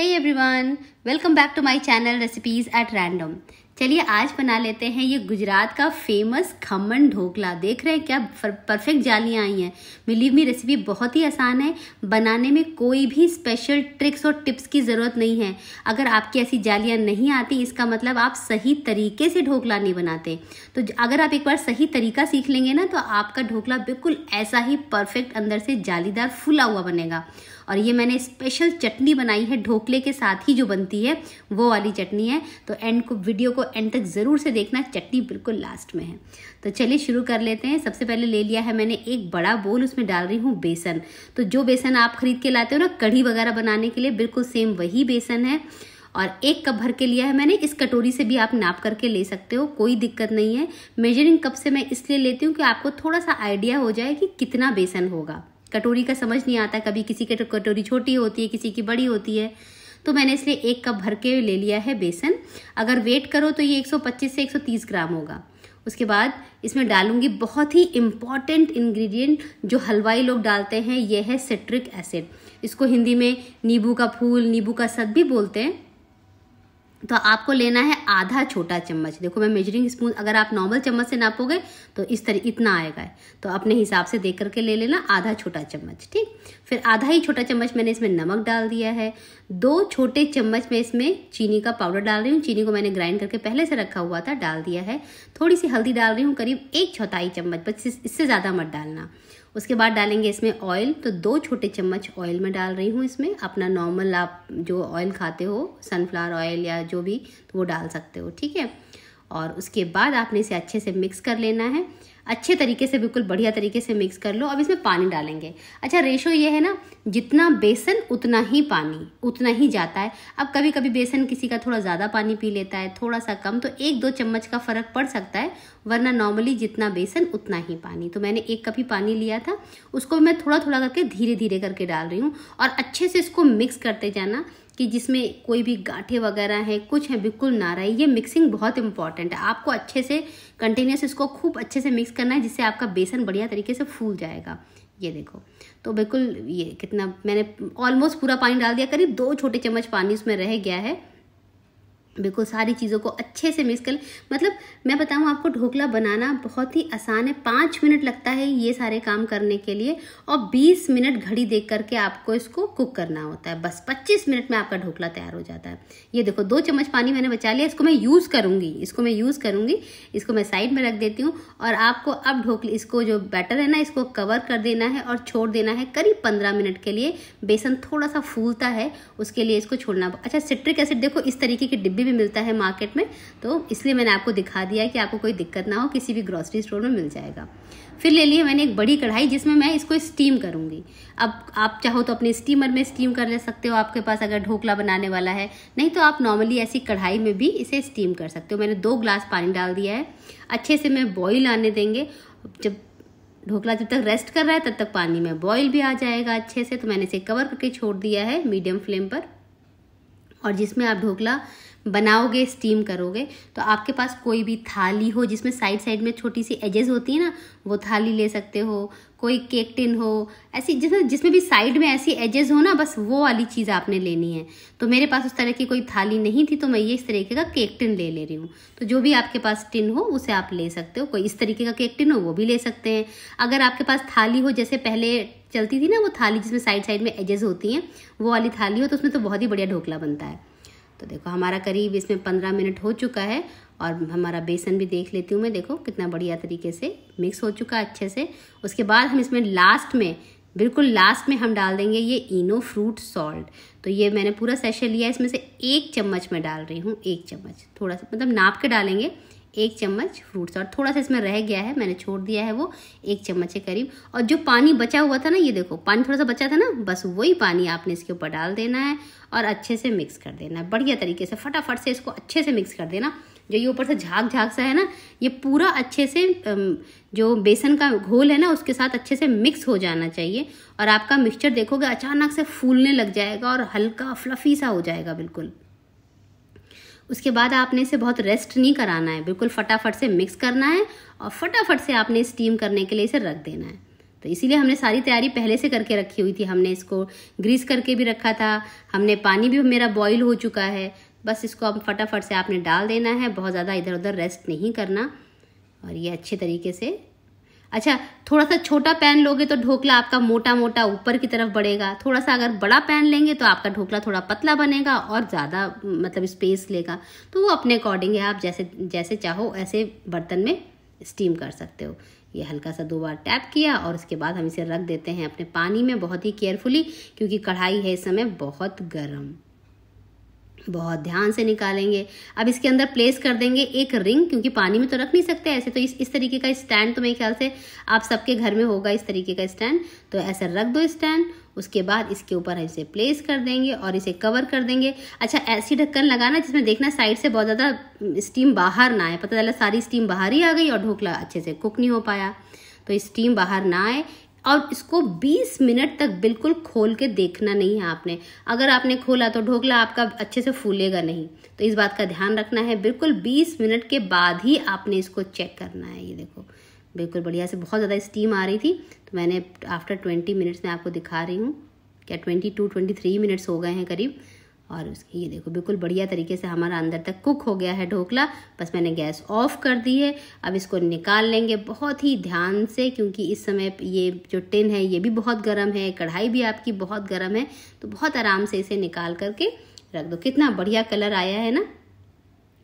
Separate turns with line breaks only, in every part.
Hey everyone welcome back to my channel recipes at random चलिए आज बना लेते हैं ये गुजरात का फेमस खमन ढोकला देख रहे हैं क्या परफेक्ट जालियाँ आई हैं बिलीव मी रेसिपी बहुत ही आसान है बनाने में कोई भी स्पेशल ट्रिक्स और टिप्स की ज़रूरत नहीं है अगर आपकी ऐसी जालियाँ नहीं आती इसका मतलब आप सही तरीके से ढोकला नहीं बनाते तो अगर आप एक बार सही तरीका सीख लेंगे ना तो आपका ढोकला बिल्कुल ऐसा ही परफेक्ट अंदर से जालीदार फुला हुआ बनेगा और ये मैंने स्पेशल चटनी बनाई है ढोकले के के साथ ही जो बनती है वो वाली चटनी है तो एंड को वीडियो को एंड तक ज़रूर से देखना चटनी बिल्कुल लास्ट में है तो चलिए शुरू कर लेते हैं सबसे पहले ले लिया है मैंने एक बड़ा बोल उसमें डाल रही हूँ बेसन तो जो बेसन आप खरीद के लाते हो ना कढ़ी वगैरह बनाने के लिए बिल्कुल सेम वही बेसन है और एक कप भर के लिया है मैंने इस कटोरी से भी आप नाप करके ले सकते हो कोई दिक्कत नहीं है मेजरिंग कप से मैं इसलिए लेती हूँ कि आपको थोड़ा सा आइडिया हो जाए कि कितना बेसन होगा कटोरी का समझ नहीं आता कभी किसी की कटोरी छोटी होती है किसी की बड़ी होती है तो मैंने इसलिए एक कप भर के ले लिया है बेसन अगर वेट करो तो ये 125 से 130 ग्राम होगा उसके बाद इसमें डालूंगी बहुत ही इम्पॉर्टेंट इंग्रेडिएंट जो हलवाई लोग डालते हैं यह है सिट्रिक एसिड इसको हिंदी में नींबू का फूल नींबू का सद भी बोलते हैं तो आपको लेना है आधा छोटा चम्मच देखो मैं मेजरिंग स्पून अगर आप नॉर्मल चम्मच से नापोगे तो इस तरह इतना आएगा तो अपने हिसाब से देख करके ले लेना आधा छोटा चम्मच ठीक फिर आधा ही छोटा चम्मच मैंने इसमें नमक डाल दिया है दो छोटे चम्मच में इसमें चीनी का पाउडर डाल रही हूँ चीनी को मैंने ग्राइंड करके पहले से रखा हुआ था डाल दिया है थोड़ी सी हल्दी डाल रही हूँ करीब एक चौथाई चम्मच बस इससे ज़्यादा मत डालना उसके बाद डालेंगे इसमें ऑयल तो दो छोटे चम्मच ऑयल मैं डाल रही हूँ इसमें अपना नॉर्मल आप जो ऑयल खाते हो सनफ्लावर ऑयल या जो भी तो वो डाल सकते हो ठीक है और उसके बाद आपने इसे अच्छे से मिक्स कर लेना है अच्छे तरीके से बिल्कुल बढ़िया तरीके से मिक्स कर लो अब इसमें पानी डालेंगे अच्छा रेशो ये है ना जितना बेसन उतना ही पानी उतना ही जाता है अब कभी कभी बेसन किसी का थोड़ा ज़्यादा पानी पी लेता है थोड़ा सा कम तो एक दो चम्मच का फ़र्क पड़ सकता है वरना नॉर्मली जितना बेसन उतना ही पानी तो मैंने एक कप ही पानी लिया था उसको मैं थोड़ा थोड़ा करके धीरे धीरे करके डाल रही हूँ और अच्छे से इसको मिक्स करते जाना कि जिसमें कोई भी गाँठे वगैरह हैं कुछ हैं बिल्कुल ना रहे ये मिक्सिंग बहुत इंपॉर्टेंट है आपको अच्छे से कंटिन्यूस इसको खूब अच्छे से मिक्स करना है जिससे आपका बेसन बढ़िया तरीके से फूल जाएगा ये देखो तो बिल्कुल ये कितना मैंने ऑलमोस्ट पूरा पानी डाल दिया करीब दो छोटे चम्मच पानी उसमें रह गया है बिल्कुल सारी चीज़ों को अच्छे से मिक्स कर मतलब मैं बताऊँ आपको ढोकला बनाना बहुत ही आसान है पाँच मिनट लगता है ये सारे काम करने के लिए और बीस मिनट घड़ी देख करके आपको इसको कुक करना होता है बस पच्चीस मिनट में आपका ढोकला तैयार हो जाता है ये देखो दो चम्मच पानी मैंने बचा लिया इसको मैं यूज़ करूँगी इसको मैं यूज़ करूँगी इसको मैं साइड में रख देती हूँ और आपको अब ढोकले इसको जो बैटर है ना इसको कवर कर देना है और छोड़ देना है करीब पंद्रह मिनट के लिए बेसन थोड़ा सा फूलता है उसके लिए इसको छोड़ना अच्छा सिट्रिक एसिड देखो इस तरीके की डिब्बी भी, भी मिलता है मार्केट में तो इसलिए मैंने आपको दिखा दिया कि आपको कोई दिक्कत ना हो किसी भी ग्रॉसरी स्टोर में मिल जाएगा फिर ले लिए मैंने एक बड़ी कढ़ाई जिसमें मैं इसको स्टीम करूंगी अब आप चाहो तो अपने स्टीमर में स्टीम कर ले सकते हो आपके पास अगर ढोकला बनाने वाला है नहीं तो आप नॉर्मली ऐसी कढ़ाई में भी इसे स्टीम कर सकते हो मैंने दो ग्लास पानी डाल दिया है अच्छे से मैं बॉईल आने देंगे जब ढोकला जब तक रेस्ट कर रहा है तब तक पानी में बॉयल भी आ जाएगा अच्छे से तो मैंने इसे कवर करके छोड़ दिया है मीडियम फ्लेम पर और जिसमें आप ढोकला बनाओगे स्टीम करोगे तो आपके पास कोई भी थाली हो जिसमें साइड साइड में छोटी सी एजेस होती है ना वो थाली ले सकते हो कोई केक टिन हो ऐसी जिसमें जिसमें भी साइड में ऐसी एजेस हो ना बस वो वाली चीज़ आपने लेनी है तो मेरे पास उस तरह की कोई थाली नहीं थी तो मैं ये इस तरीके का केक टिन ले ले रही हूँ तो जो भी आपके पास टिन हो उसे आप ले सकते हो कोई इस तरीके का केक टिन हो वो भी ले सकते हैं अगर आपके पास थाली हो जैसे पहले चलती थी ना वो थाली जिसमें साइड साइड में एजेस होती हैं वो वाली थाली हो तो उसमें तो बहुत ही बढ़िया ढोकला बनता है तो देखो हमारा करीब इसमें पंद्रह मिनट हो चुका है और हमारा बेसन भी देख लेती हूँ मैं देखो कितना बढ़िया तरीके से मिक्स हो चुका है अच्छे से उसके बाद हम इसमें लास्ट में बिल्कुल लास्ट में हम डाल देंगे ये इनो फ्रूट सॉल्ट तो ये मैंने पूरा सेशे लिया इसमें से एक चम्मच में डाल रही हूँ एक चम्मच थोड़ा सा मतलब नाप के डालेंगे एक चम्मच फ्रूट्स और थोड़ा सा इसमें रह गया है मैंने छोड़ दिया है वो एक चम्मच के करीब और जो पानी बचा हुआ था ना ये देखो पानी थोड़ा सा बचा था ना बस वही पानी आपने इसके ऊपर डाल देना है और अच्छे से मिक्स कर देना है बढ़िया तरीके से फटाफट से इसको अच्छे से मिक्स कर देना जो ये ऊपर से झाग झाग सा है ना ये पूरा अच्छे से जो बेसन का घोल है ना उसके साथ अच्छे से मिक्स हो जाना चाहिए और आपका मिक्सचर देखोगे अचानक से फूलने लग जाएगा और हल्का फ्लफ़ी सा हो जाएगा बिल्कुल उसके बाद आपने इसे बहुत रेस्ट नहीं कराना है बिल्कुल फटाफट से मिक्स करना है और फटाफट से आपने स्टीम करने के लिए इसे रख देना है तो इसीलिए हमने सारी तैयारी पहले से करके रखी हुई थी हमने इसको ग्रीस करके भी रखा था हमने पानी भी मेरा बॉईल हो चुका है बस इसको अब फटाफट से आपने डाल देना है बहुत ज़्यादा इधर उधर रेस्ट नहीं करना और ये अच्छे तरीके से अच्छा थोड़ा सा छोटा पैन लोगे तो ढोकला आपका मोटा मोटा ऊपर की तरफ बढ़ेगा थोड़ा सा अगर बड़ा पैन लेंगे तो आपका ढोकला थोड़ा पतला बनेगा और ज़्यादा मतलब स्पेस लेगा तो वो अपने अकॉर्डिंग है आप जैसे जैसे चाहो ऐसे बर्तन में स्टीम कर सकते हो ये हल्का सा दो बार टैप किया और उसके बाद हम इसे रख देते हैं अपने पानी में बहुत ही केयरफुली क्योंकि कढ़ाई है इस समय बहुत गर्म बहुत ध्यान से निकालेंगे अब इसके अंदर प्लेस कर देंगे एक रिंग क्योंकि पानी में तो रख नहीं सकते ऐसे तो इस इस तरीके का स्टैंड तो मेरे ख्याल से आप सबके घर में होगा इस तरीके का स्टैंड तो ऐसा रख दो स्टैंड उसके बाद इसके ऊपर हम इसे प्लेस कर देंगे और इसे कवर कर देंगे अच्छा ऐसी ढक्कन लगाना जिसमें देखना साइड से बहुत ज़्यादा स्टीम हम्म, बाहर ना आए पता चला सारी स्टीम बाहर ही आ गई और ढोकला अच्छे से कुक नहीं हो पाया तो स्टीम बाहर ना आए और इसको 20 मिनट तक बिल्कुल खोल के देखना नहीं है आपने अगर आपने खोला तो ढोकला आपका अच्छे से फूलेगा नहीं तो इस बात का ध्यान रखना है बिल्कुल 20 मिनट के बाद ही आपने इसको चेक करना है ये देखो बिल्कुल बढ़िया से बहुत ज़्यादा स्टीम आ रही थी तो मैंने आफ्टर ट्वेंटी मिनट्स में आपको दिखा रही हूँ क्या twenty two twenty three minutes हो गए हैं करीब और उसके ये देखो बिल्कुल बढ़िया तरीके से हमारा अंदर तक कुक हो गया है ढोकला बस मैंने गैस ऑफ कर दी है अब इसको निकाल लेंगे बहुत ही ध्यान से क्योंकि इस समय ये जो टिन है ये भी बहुत गर्म है कढ़ाई भी आपकी बहुत गर्म है तो बहुत आराम से इसे निकाल करके रख दो कितना बढ़िया कलर आया है ना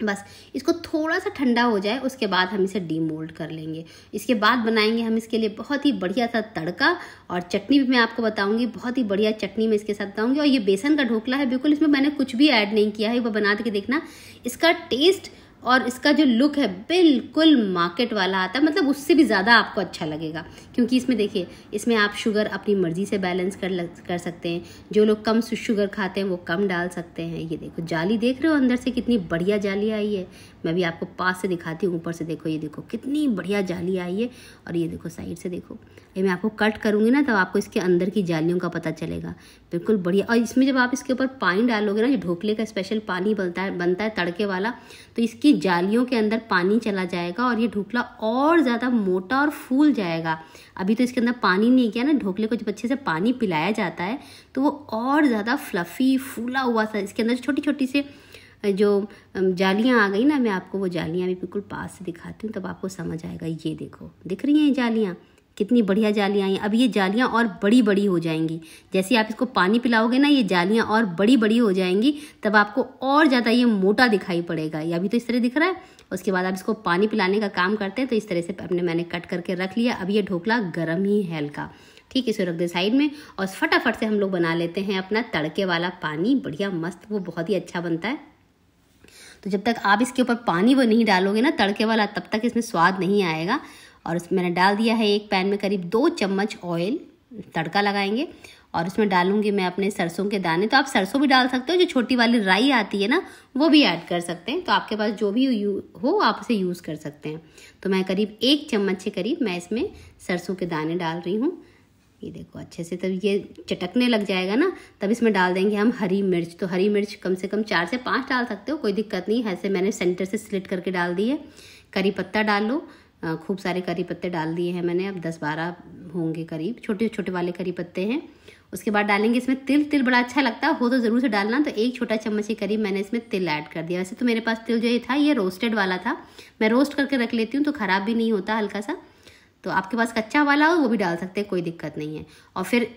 बस इसको थोड़ा सा ठंडा हो जाए उसके बाद हम इसे डीमोल्ड कर लेंगे इसके बाद बनाएंगे हम इसके लिए बहुत ही बढ़िया सा तड़का और चटनी भी मैं आपको बताऊंगी बहुत ही बढ़िया चटनी मैं इसके साथ बताऊंगी और ये बेसन का ढोकला है बिल्कुल इसमें मैंने कुछ भी ऐड नहीं किया है वो बना के देखना इसका टेस्ट और इसका जो लुक है बिल्कुल मार्केट वाला आता है मतलब उससे भी ज़्यादा आपको अच्छा लगेगा क्योंकि इसमें देखिए इसमें आप शुगर अपनी मर्ज़ी से बैलेंस कर लग, कर सकते हैं जो लोग कम शुगर खाते हैं वो कम डाल सकते हैं ये देखो जाली देख रहे हो अंदर से कितनी बढ़िया जाली आई है मैं भी आपको पास से दिखाती हूँ ऊपर से देखो ये देखो कितनी बढ़िया जाली आई है और ये देखो साइड से देखो ये मैं आपको कट करूँगी ना तब आपको इसके अंदर की जालियों का पता चलेगा बिल्कुल बढ़िया और इसमें जब आप इसके ऊपर पानी डालोगे ना जो ढोकले का स्पेशल पानी बनता है बनता है तड़के वाला तो इसकी जालियों के अंदर पानी चला जाएगा और ये ढोकला और ज़्यादा मोटा और फूल जाएगा अभी तो इसके अंदर पानी नहीं गया ना ढोकले को जब अच्छे से पानी पिलाया जाता है तो वो और ज़्यादा फ्लफ़ी फूला हुआ सा इसके अंदर छोटी छोटी से जो जालियाँ आ गई ना मैं आपको वो जालियाँ भी बिल्कुल पास से दिखाती हूँ तब आपको समझ आएगा ये देखो दिख रही हैं जालियाँ कितनी बढ़िया जालियाँ आई अब ये जालियाँ और बड़ी बड़ी हो जाएंगी जैसे आप इसको पानी पिलाओगे ना ये जालियाँ और बड़ी बड़ी हो जाएंगी तब आपको और ज़्यादा ये मोटा दिखाई पड़ेगा ये अभी तो इस तरह दिख रहा है उसके बाद आप इसको पानी पिलाने का काम करते हैं तो इस तरह से अपने मैंने कट करके रख लिया अब ये ढोकला गर्म ही है हल्का ठीक है इसे रख दे साइड में और फटाफट से हम लोग बना लेते हैं अपना तड़के वाला पानी बढ़िया मस्त वो बहुत ही अच्छा बनता है तो जब तक आप इसके ऊपर पानी वो नहीं डालोगे ना तड़के वाला तब तक इसमें स्वाद नहीं आएगा और उसमें मैंने डाल दिया है एक पैन में करीब दो चम्मच ऑयल तड़का लगाएंगे और उसमें डालूंगी मैं अपने सरसों के दाने तो आप सरसों भी डाल सकते हो जो छोटी वाली राई आती है ना वो भी ऐड कर सकते हैं तो आपके पास जो भी हो आप उसे यूज़ कर सकते हैं तो मैं करीब एक चम्मच के करीब मैं इसमें सरसों के दाने डाल रही हूँ ये देखो अच्छे से तब ये चटकने लग जाएगा ना तब इसमें डाल देंगे हम हरी मिर्च तो हरी मिर्च कम से कम चार से पाँच डाल सकते हो कोई दिक्कत नहीं ऐसे मैंने सेंटर से स्लिट करके डाल दी है करी पत्ता डाल लो खूब सारे करी पत्ते डाल दिए हैं मैंने अब दस बारह होंगे करीब छोटे छोटे वाले करी पत्ते हैं उसके बाद डालेंगे इसमें तिल तिल बड़ा अच्छा लगता है हो तो ज़रूर से डालना तो एक छोटा चम्मच के करीब मैंने इसमें तिल ऐड कर दिया वैसे तो मेरे पास तिल जो ये था ये रोस्टेड वाला था मैं रोस्ट करके रख लेती हूँ तो ख़राब भी नहीं होता हल्का सा तो आपके पास कच्चा वाला हो वो भी डाल सकते हैं कोई दिक्कत नहीं है और फिर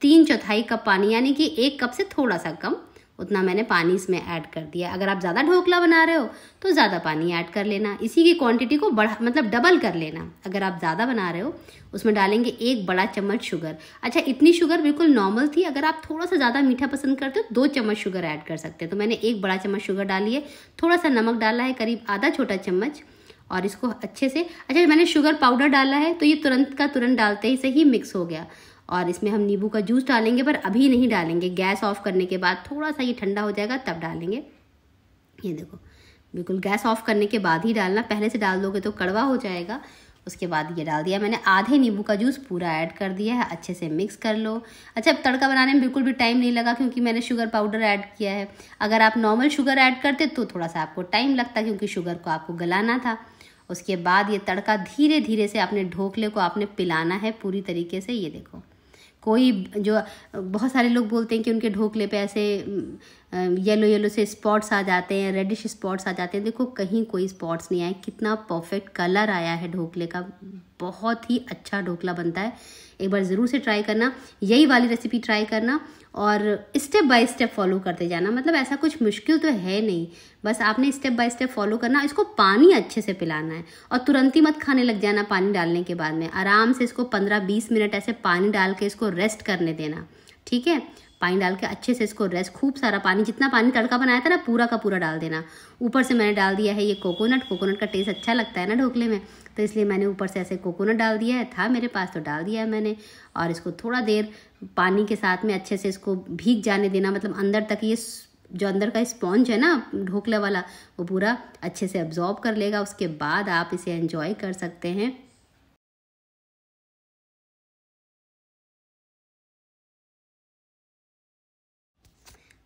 तीन चौथाई कप पानी यानी कि एक कप से थोड़ा सा कम उतना मैंने पानी इसमें ऐड कर दिया अगर आप ज़्यादा ढोकला बना रहे हो तो ज़्यादा पानी ऐड कर लेना इसी की क्वांटिटी को बढ़ा मतलब डबल कर लेना अगर आप ज़्यादा बना रहे हो उसमें डालेंगे एक बड़ा चम्मच शुगर अच्छा इतनी शुगर बिल्कुल नॉर्मल थी अगर आप थोड़ा सा ज़्यादा मीठा पसंद करते हो दो चम्मच शुगर ऐड कर सकते हैं तो मैंने एक बड़ा चम्मच शुगर डाली है थोड़ा सा नमक डाला है करीब आधा छोटा चम्मच और इसको अच्छे से अच्छा मैंने शुगर पाउडर डाला है तो ये तुरंत का तुरंत डालते ही सही मिक्स हो गया और इसमें हम नींबू का जूस डालेंगे पर अभी नहीं डालेंगे गैस ऑफ करने के बाद थोड़ा सा ये ठंडा हो जाएगा तब डालेंगे ये देखो बिल्कुल गैस ऑफ करने के बाद ही डालना पहले से डाल दोगे तो कड़वा हो जाएगा उसके बाद ये डाल दिया मैंने आधे नींबू का जूस पूरा ऐड कर दिया है अच्छे से मिक्स कर लो अच्छा अब तड़का बनाने में बिल्कुल भी टाइम नहीं लगा क्योंकि मैंने शुगर पाउडर ऐड किया है अगर आप नॉर्मल शुगर ऐड करते तो थोड़ा सा आपको टाइम लगता क्योंकि शुगर को आपको गलाना था उसके बाद ये तड़का धीरे धीरे से अपने ढोकले को आपने पिलाना है पूरी तरीके से ये देखो कोई जो बहुत सारे लोग बोलते हैं कि उनके ढोकले पे ऐसे येलो येलो से स्पॉट्स आ जाते हैं रेडिश स्पॉट्स आ जाते हैं देखो कहीं कोई स्पॉट्स नहीं आए कितना परफेक्ट कलर आया है ढोकले का बहुत ही अच्छा ढोकला बनता है एक बार ज़रूर से ट्राई करना यही वाली रेसिपी ट्राई करना और स्टेप बाय स्टेप फॉलो करते जाना मतलब ऐसा कुछ मुश्किल तो है नहीं बस आपने स्टेप बाय स्टेप फॉलो करना इसको पानी अच्छे से पिलाना है और तुरंत ही मत खाने लग जाना पानी डालने के बाद में आराम से इसको पंद्रह बीस मिनट ऐसे पानी डाल के इसको रेस्ट करने देना ठीक है पानी डाल के अच्छे से इसको रेस्ट खूब सारा पानी जितना पानी तड़का बनाया था ना पूरा का पूरा डाल देना ऊपर से मैंने डाल दिया है ये कोकोनट कोकोनट का टेस्ट अच्छा लगता है ना ढोकले में तो इसलिए मैंने ऊपर से ऐसे कोकोनट डाल दिया है था मेरे पास तो डाल दिया है मैंने और इसको थोड़ा देर पानी के साथ में अच्छे से इसको भीग जाने देना मतलब अंदर तक ये जो अंदर का स्पॉन्ज है ना ढोकले वाला वो पूरा अच्छे से अब्जॉर्ब कर लेगा उसके बाद आप इसे एंजॉय कर सकते हैं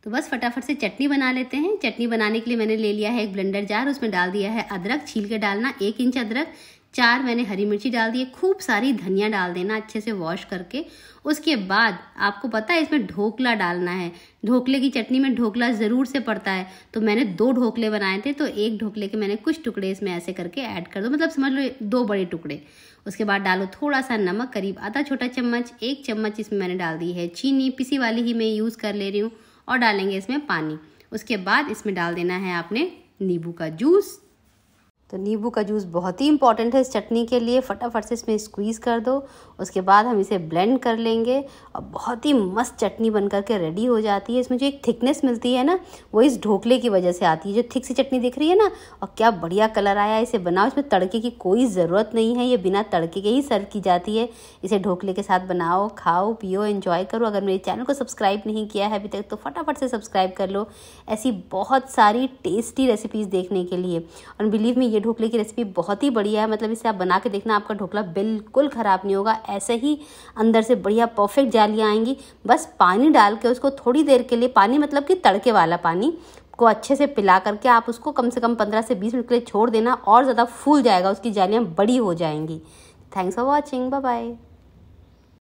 तो बस फटाफट से चटनी बना लेते हैं चटनी बनाने के लिए मैंने ले लिया है एक ब्लेंडर जार उसमें डाल दिया है अदरक छील के डालना एक इंच अदरक चार मैंने हरी मिर्ची डाल दी है खूब सारी धनिया डाल देना अच्छे से वॉश करके उसके बाद आपको पता है इसमें ढोकला डालना है ढोकले की चटनी में ढोकला ज़रूर से पड़ता है तो मैंने दो ढोकले बनाए थे तो एक ढोकले के मैंने कुछ टुकड़े इसमें ऐसे करके ऐड कर दो मतलब समझ लो दो बड़े टुकड़े उसके बाद डालो थोड़ा सा नमक करीब आधा छोटा चम्मच एक चम्मच इसमें मैंने डाल दी है चीनी पिसी वाली ही मैं यूज़ कर ले रही हूँ और डालेंगे इसमें पानी उसके बाद इसमें डाल देना है आपने नींबू का जूस तो नींबू का जूस बहुत ही इंपॉर्टेंट है इस चटनी के लिए फटाफट से इसमें स्क्वीज़ कर दो उसके बाद हम इसे ब्लेंड कर लेंगे और बहुत ही मस्त चटनी बन कर के रेडी हो जाती है इसमें जो एक थिकनेस मिलती है ना वो इस ढोकले की वजह से आती है जो थिक सी चटनी दिख रही है ना और क्या बढ़िया कलर आया इसे बनाओ इसमें तड़के की कोई ज़रूरत नहीं है ये बिना तड़के के ही सर्व की जाती है इसे ढोकले के साथ बनाओ खाओ पियो इन्जॉय करो अगर मेरे चैनल को सब्सक्राइब नहीं किया है अभी तक तो फटाफट से सब्सक्राइब कर लो ऐसी बहुत सारी टेस्टी रेसिपीज़ देखने के लिए और बिलीव मी ये ढोकले की रेसिपी बहुत ही बढ़िया है मतलब इसे आप बना के देखना आपका ढोकला बिल्कुल ख़राब नहीं होगा ऐसे ही अंदर से बढ़िया परफेक्ट जालियाँ आएंगी बस पानी डाल के उसको थोड़ी देर के लिए पानी मतलब कि तड़के वाला पानी को अच्छे से पिला करके आप उसको कम से कम पंद्रह से बीस मिनट के लिए छोड़ देना और ज़्यादा फूल जाएगा उसकी जालियाँ बड़ी हो जाएंगी thanks for watching bye bye